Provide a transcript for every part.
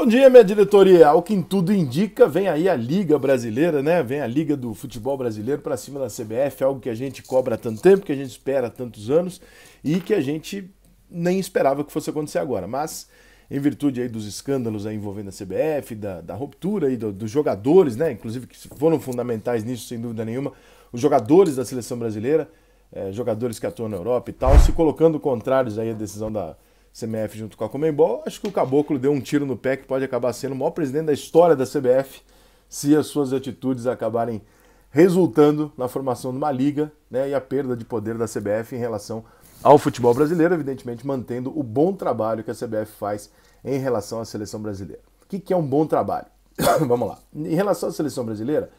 Bom dia, minha diretoria. Ao que tudo indica, vem aí a Liga Brasileira, né? Vem a Liga do Futebol Brasileiro para cima da CBF, algo que a gente cobra há tanto tempo, que a gente espera há tantos anos e que a gente nem esperava que fosse acontecer agora. Mas, em virtude aí dos escândalos aí envolvendo a CBF, da, da ruptura aí do, dos jogadores, né? Inclusive que foram fundamentais nisso, sem dúvida nenhuma, os jogadores da seleção brasileira, eh, jogadores que atuam na Europa e tal, se colocando contrários aí à decisão da, CBF junto com a Comembol, acho que o Caboclo deu um tiro no pé que pode acabar sendo o maior presidente da história da CBF se as suas atitudes acabarem resultando na formação de uma liga né, e a perda de poder da CBF em relação ao futebol brasileiro, evidentemente mantendo o bom trabalho que a CBF faz em relação à seleção brasileira. O que, que é um bom trabalho? Vamos lá. Em relação à seleção brasileira,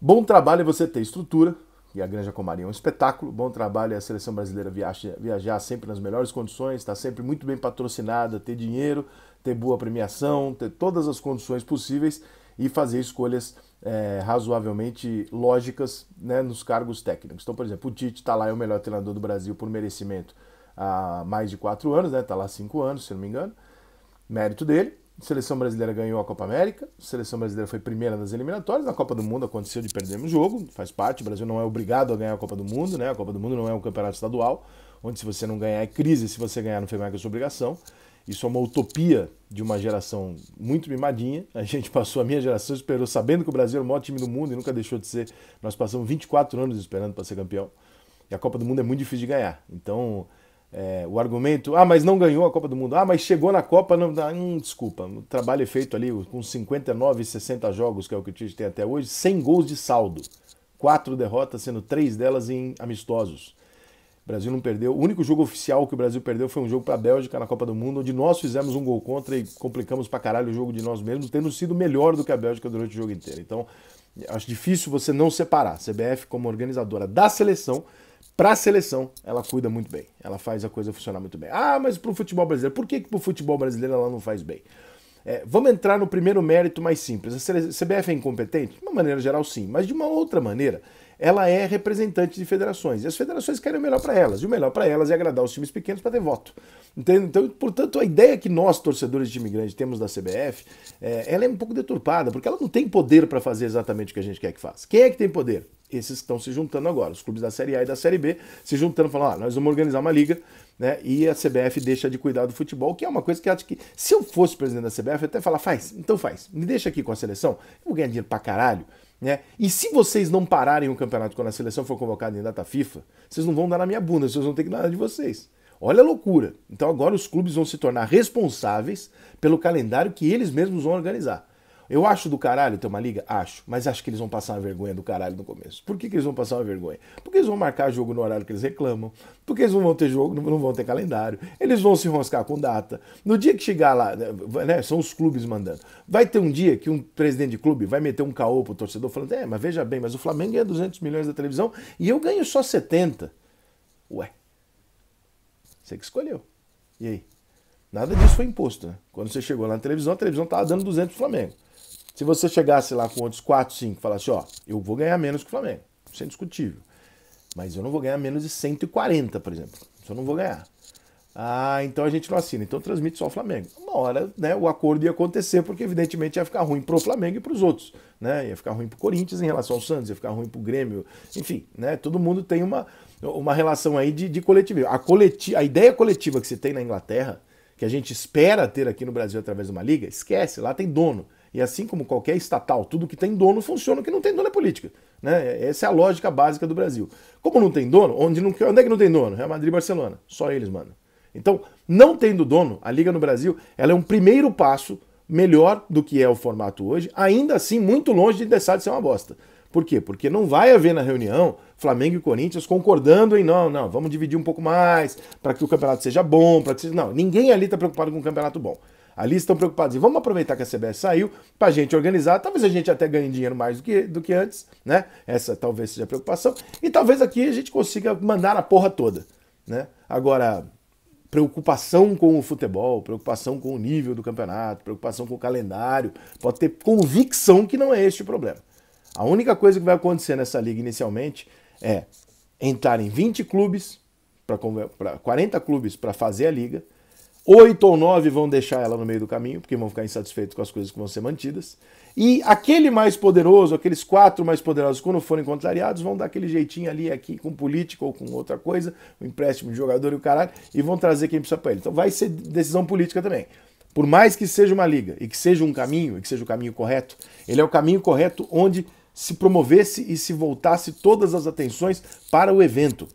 bom trabalho é você ter estrutura, e a Granja Comaria. É um espetáculo, bom trabalho. A seleção brasileira viaja, viajar sempre nas melhores condições, está sempre muito bem patrocinada, ter dinheiro, ter boa premiação, ter todas as condições possíveis e fazer escolhas é, razoavelmente lógicas né, nos cargos técnicos. Então, por exemplo, o Tite está lá, é o melhor treinador do Brasil por merecimento há mais de quatro anos, está né, tá lá cinco anos, se não me engano, mérito dele. A seleção brasileira ganhou a Copa América, a seleção brasileira foi primeira nas eliminatórias, na Copa do Mundo aconteceu de perdermos o jogo, faz parte, o Brasil não é obrigado a ganhar a Copa do Mundo, né? A Copa do Mundo não é um campeonato estadual, onde se você não ganhar é crise, se você ganhar não foi mais que a sua obrigação. Isso é uma utopia de uma geração muito mimadinha. A gente passou, a minha geração esperou, sabendo que o Brasil é o maior time do mundo e nunca deixou de ser. Nós passamos 24 anos esperando para ser campeão. E a Copa do Mundo é muito difícil de ganhar. Então, é, o argumento, ah, mas não ganhou a Copa do Mundo, ah, mas chegou na Copa, não, não hum, desculpa, o trabalho é feito ali com 59 e 60 jogos, que é o que o Tite tem até hoje, 100 gols de saldo, quatro derrotas, sendo três delas em amistosos. O Brasil não perdeu, o único jogo oficial que o Brasil perdeu foi um jogo para a Bélgica na Copa do Mundo, onde nós fizemos um gol contra e complicamos para caralho o jogo de nós mesmos, tendo sido melhor do que a Bélgica durante o jogo inteiro. Então, acho difícil você não separar a CBF como organizadora da seleção para a seleção, ela cuida muito bem. Ela faz a coisa funcionar muito bem. Ah, mas para o futebol brasileiro, por que, que para o futebol brasileiro ela não faz bem? É, vamos entrar no primeiro mérito mais simples. A CBF é incompetente? De uma maneira geral, sim, mas de uma outra maneira, ela é representante de federações. E as federações querem o melhor para elas. E o melhor para elas é agradar os times pequenos para ter voto. Entende? Então, portanto, a ideia que nós, torcedores de time grande, temos da CBF, é, ela é um pouco deturpada, porque ela não tem poder para fazer exatamente o que a gente quer que faça. Quem é que tem poder? esses que estão se juntando agora, os clubes da Série A e da Série B se juntando, falando, ah, nós vamos organizar uma liga, né? E a CBF deixa de cuidar do futebol, que é uma coisa que eu acho que, se eu fosse presidente da CBF, eu até falar, faz, então faz, me deixa aqui com a seleção, eu vou ganhar dinheiro pra caralho, né? E se vocês não pararem o campeonato quando a seleção for convocada em data FIFA, vocês não vão dar na minha bunda, vocês vão ter que dar na de vocês. Olha a loucura. Então agora os clubes vão se tornar responsáveis pelo calendário que eles mesmos vão organizar. Eu acho do caralho ter uma liga? Acho. Mas acho que eles vão passar uma vergonha do caralho no começo. Por que, que eles vão passar uma vergonha? Porque eles vão marcar jogo no horário que eles reclamam. Porque eles não vão ter jogo, não vão ter calendário. Eles vão se enroscar com data. No dia que chegar lá, né, né são os clubes mandando. Vai ter um dia que um presidente de clube vai meter um caô pro torcedor falando: é, mas veja bem, mas o Flamengo ganha 200 milhões da televisão e eu ganho só 70. Ué. Você que escolheu. E aí? Nada disso foi imposto. Né? Quando você chegou lá na televisão, a televisão estava dando 200 pro Flamengo. Se você chegasse lá com outros 4, 5 e falasse, ó, eu vou ganhar menos que o Flamengo, isso é discutível. Mas eu não vou ganhar menos de 140, por exemplo. Isso eu não vou ganhar. Ah, então a gente não assina, então transmite só o Flamengo. Uma hora né, o acordo ia acontecer, porque evidentemente ia ficar ruim pro Flamengo e pros outros. Né? Ia ficar ruim pro Corinthians em relação ao Santos, ia ficar ruim pro Grêmio. Enfim, né, todo mundo tem uma, uma relação aí de, de coletivismo. A, coleti a ideia coletiva que se tem na Inglaterra, que a gente espera ter aqui no Brasil através de uma liga, esquece, lá tem dono. E assim como qualquer estatal, tudo que tem dono funciona, o que não tem dono é política. Né? Essa é a lógica básica do Brasil. Como não tem dono, onde, não, onde é que não tem dono? Real Madrid e Barcelona. Só eles mano Então, não tendo dono, a Liga no Brasil ela é um primeiro passo melhor do que é o formato hoje, ainda assim muito longe de deixar de ser uma bosta. Por quê? Porque não vai haver na reunião Flamengo e Corinthians concordando em não, não, vamos dividir um pouco mais para que o campeonato seja bom, para que seja... não, ninguém ali está preocupado com um campeonato bom. Ali estão preocupados. E vamos aproveitar que a CBS saiu para a gente organizar. Talvez a gente até ganhe dinheiro mais do que, do que antes, né? Essa talvez seja a preocupação. E talvez aqui a gente consiga mandar a porra toda, né? Agora, preocupação com o futebol, preocupação com o nível do campeonato, preocupação com o calendário, pode ter convicção que não é este o problema. A única coisa que vai acontecer nessa liga inicialmente é em 20 clubes, para 40 clubes para fazer a liga, Oito ou nove vão deixar ela no meio do caminho, porque vão ficar insatisfeitos com as coisas que vão ser mantidas. E aquele mais poderoso, aqueles quatro mais poderosos, quando forem contrariados, vão dar aquele jeitinho ali, aqui, com político ou com outra coisa, o um empréstimo de jogador e o caralho, e vão trazer quem precisa para ele. Então vai ser decisão política também. Por mais que seja uma liga, e que seja um caminho, e que seja o caminho correto, ele é o caminho correto onde se promovesse e se voltasse todas as atenções para o evento,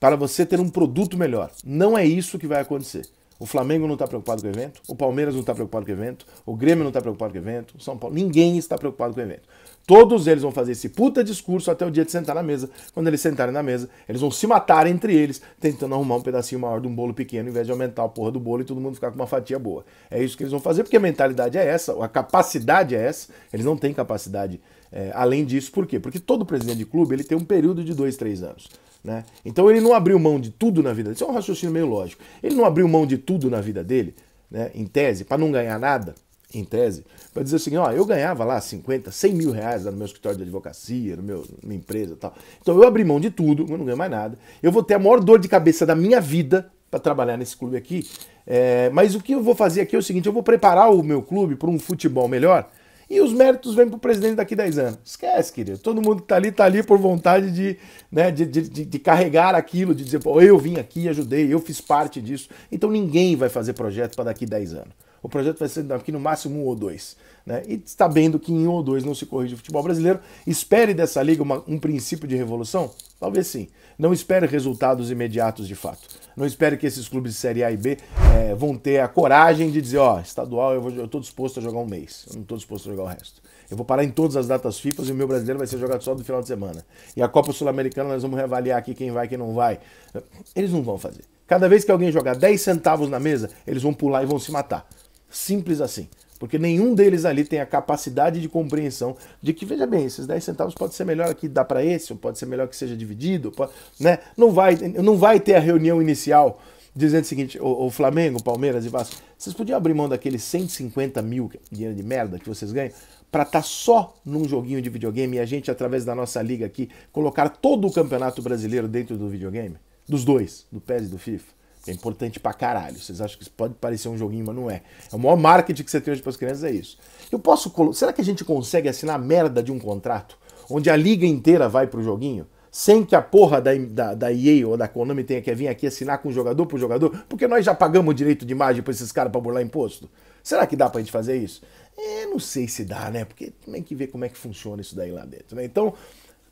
para você ter um produto melhor. Não é isso que vai acontecer. O Flamengo não está preocupado com o evento, o Palmeiras não está preocupado com o evento, o Grêmio não está preocupado com o evento, o São Paulo, ninguém está preocupado com o evento. Todos eles vão fazer esse puta discurso até o dia de sentar na mesa. Quando eles sentarem na mesa, eles vão se matar entre eles, tentando arrumar um pedacinho maior de um bolo pequeno, em vez de aumentar a porra do bolo e todo mundo ficar com uma fatia boa. É isso que eles vão fazer, porque a mentalidade é essa, a capacidade é essa. Eles não têm capacidade é, além disso. Por quê? Porque todo presidente de clube ele tem um período de dois, três anos. Né? Então ele não abriu mão de tudo na vida dele. Isso é um raciocínio meio lógico. Ele não abriu mão de tudo na vida dele, né? em tese, para não ganhar nada, em tese, para dizer assim, ó, eu ganhava lá 50, 100 mil reais lá no meu escritório de advocacia, no meu, na minha empresa e tal. Então eu abri mão de tudo, eu não ganho mais nada. Eu vou ter a maior dor de cabeça da minha vida para trabalhar nesse clube aqui. É, mas o que eu vou fazer aqui é o seguinte, eu vou preparar o meu clube para um futebol melhor, e os méritos vêm para o presidente daqui a 10 anos. Esquece, querido. Todo mundo que está ali, está ali por vontade de, né, de, de, de, carregar aquilo, de dizer, pô, eu vim aqui, ajudei, eu fiz parte disso. Então ninguém vai fazer projeto para daqui a 10 anos o projeto vai ser aqui no máximo um ou dois. Né? E está vendo que em um ou dois não se corrige o futebol brasileiro. Espere dessa liga uma, um princípio de revolução? Talvez sim. Não espere resultados imediatos de fato. Não espere que esses clubes de Série A e B é, vão ter a coragem de dizer, ó, estadual eu estou disposto a jogar um mês, eu não estou disposto a jogar o resto. Eu vou parar em todas as datas FIFA e o meu brasileiro vai ser jogado só no final de semana. E a Copa Sul-Americana nós vamos reavaliar aqui quem vai, quem não vai. Eles não vão fazer. Cada vez que alguém jogar 10 centavos na mesa, eles vão pular e vão se matar. Simples assim. Porque nenhum deles ali tem a capacidade de compreensão de que, veja bem, esses 10 centavos pode ser melhor que dá para esse, ou pode ser melhor que seja dividido, pode, né? Não vai, não vai ter a reunião inicial dizendo o seguinte, o, o Flamengo, Palmeiras e Vasco, vocês podiam abrir mão daqueles 150 mil, dinheiro de merda que vocês ganham, para estar tá só num joguinho de videogame e a gente, através da nossa liga aqui, colocar todo o campeonato brasileiro dentro do videogame? Dos dois, do PES e do FIFA. É importante pra caralho. Vocês acham que isso pode parecer um joguinho, mas não é. É o maior marketing que você tem hoje pras crianças, é isso. Eu posso. Será que a gente consegue assinar a merda de um contrato onde a liga inteira vai pro joguinho? Sem que a porra da, da, da EA ou da Konami tenha que vir aqui assinar com o jogador pro jogador, porque nós já pagamos o direito de imagem pra esses caras pra burlar imposto? Será que dá pra gente fazer isso? É, não sei se dá, né? Porque tem que ver como é que funciona isso daí lá dentro, né? Então,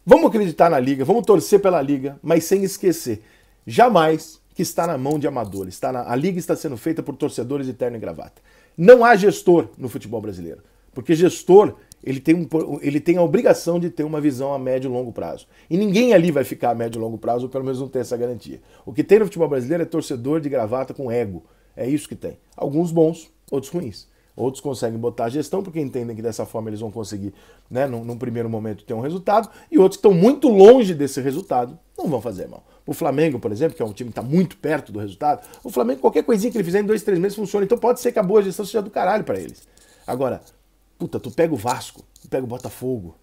vamos acreditar na liga, vamos torcer pela liga, mas sem esquecer, jamais que está na mão de amadores. Está na, a liga está sendo feita por torcedores de terno e gravata. Não há gestor no futebol brasileiro, porque gestor ele tem, um, ele tem a obrigação de ter uma visão a médio e longo prazo. E ninguém ali vai ficar a médio e longo prazo, ou pelo menos não tem essa garantia. O que tem no futebol brasileiro é torcedor de gravata com ego. É isso que tem. Alguns bons, outros ruins. Outros conseguem botar a gestão, porque entendem que dessa forma eles vão conseguir, né, num, num primeiro momento, ter um resultado. E outros que estão muito longe desse resultado não vão fazer mal. O Flamengo, por exemplo, que é um time que está muito perto do resultado, o Flamengo, qualquer coisinha que ele fizer em dois, três meses funciona. Então pode ser que a boa gestão seja do caralho para eles. Agora, puta, tu pega o Vasco, tu pega o Botafogo.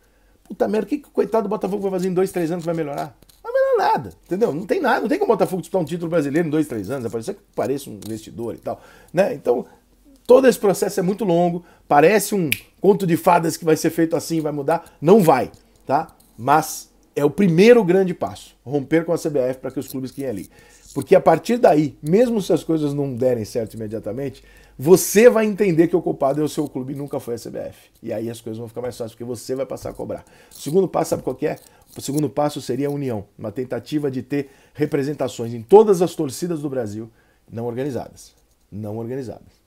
Puta merda, o que, que o coitado do Botafogo vai fazer em dois, três anos que vai melhorar? Não vai melhorar nada, entendeu? Não tem nada, não tem como o Botafogo disputar um título brasileiro em dois, três anos, a que pareça um investidor e tal. Né? Então, todo esse processo é muito longo, parece um conto de fadas que vai ser feito assim, vai mudar, não vai, tá? Mas é o primeiro grande passo, romper com a CBF para que os clubes fiquem ali. Porque a partir daí, mesmo se as coisas não derem certo imediatamente, você vai entender que o culpado é o seu clube e nunca foi a CBF. E aí as coisas vão ficar mais fáceis, porque você vai passar a cobrar. O segundo passo, sabe qual é? O segundo passo seria a união, uma tentativa de ter representações em todas as torcidas do Brasil não organizadas. Não organizadas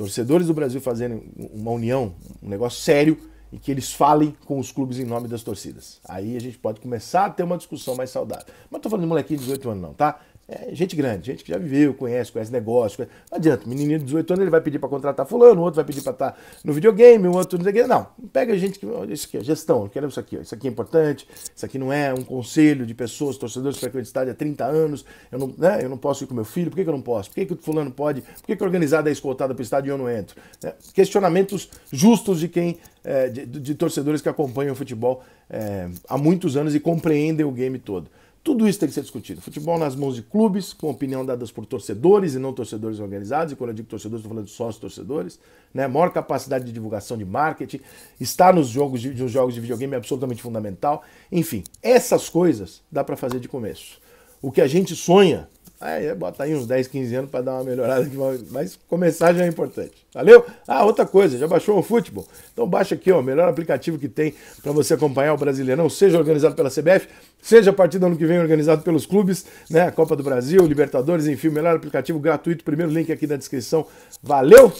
torcedores do Brasil fazerem uma união, um negócio sério e que eles falem com os clubes em nome das torcidas. Aí a gente pode começar a ter uma discussão mais saudável. Mas tô falando de molequinho de 18 anos não, tá? É, gente grande, gente que já viveu, conhece, conhece negócio. Conhece... Não adianta, menininho de 18 anos, ele vai pedir para contratar fulano, outro vai pedir para estar tá no videogame, o outro não sei o Não, pega gente que. Isso aqui, ó, quero isso aqui, ó, isso aqui é importante, isso aqui não é um conselho de pessoas, torcedores frequentes estádio há 30 anos, eu não, né, eu não posso ir com meu filho, por que, que eu não posso? Por que, que o fulano pode? Por que, que organizada é escoltada para o estádio e eu não entro? Né? Questionamentos justos de quem é, de, de, torcedores que acompanham o futebol é, há muitos anos e compreendem o game todo. Tudo isso tem que ser discutido. Futebol nas mãos de clubes, com opinião dadas por torcedores e não torcedores organizados. E quando eu digo torcedores, estou falando de sócios torcedores. Né? Maior capacidade de divulgação de marketing. Estar nos jogos de, nos jogos de videogame é absolutamente fundamental. Enfim, essas coisas dá para fazer de começo. O que a gente sonha Aí é, bota aí uns 10, 15 anos para dar uma melhorada, mas começar já é importante. Valeu? Ah, outra coisa, já baixou o futebol? Então baixa aqui, ó, o melhor aplicativo que tem para você acompanhar o Brasileirão, seja organizado pela CBF, seja a partir do ano que vem organizado pelos clubes, né? A Copa do Brasil, Libertadores, enfim, o melhor aplicativo gratuito, primeiro link aqui na descrição. Valeu!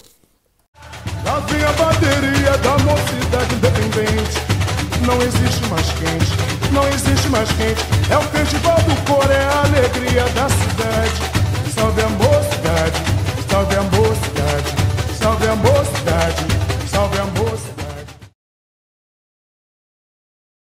Lá vem a bateria da mocidade independente, não existe mais quente não existe mais quente. É o festival do cor, é a alegria da cidade. Salve a mocidade, salve a mocidade, salve a mocidade, salve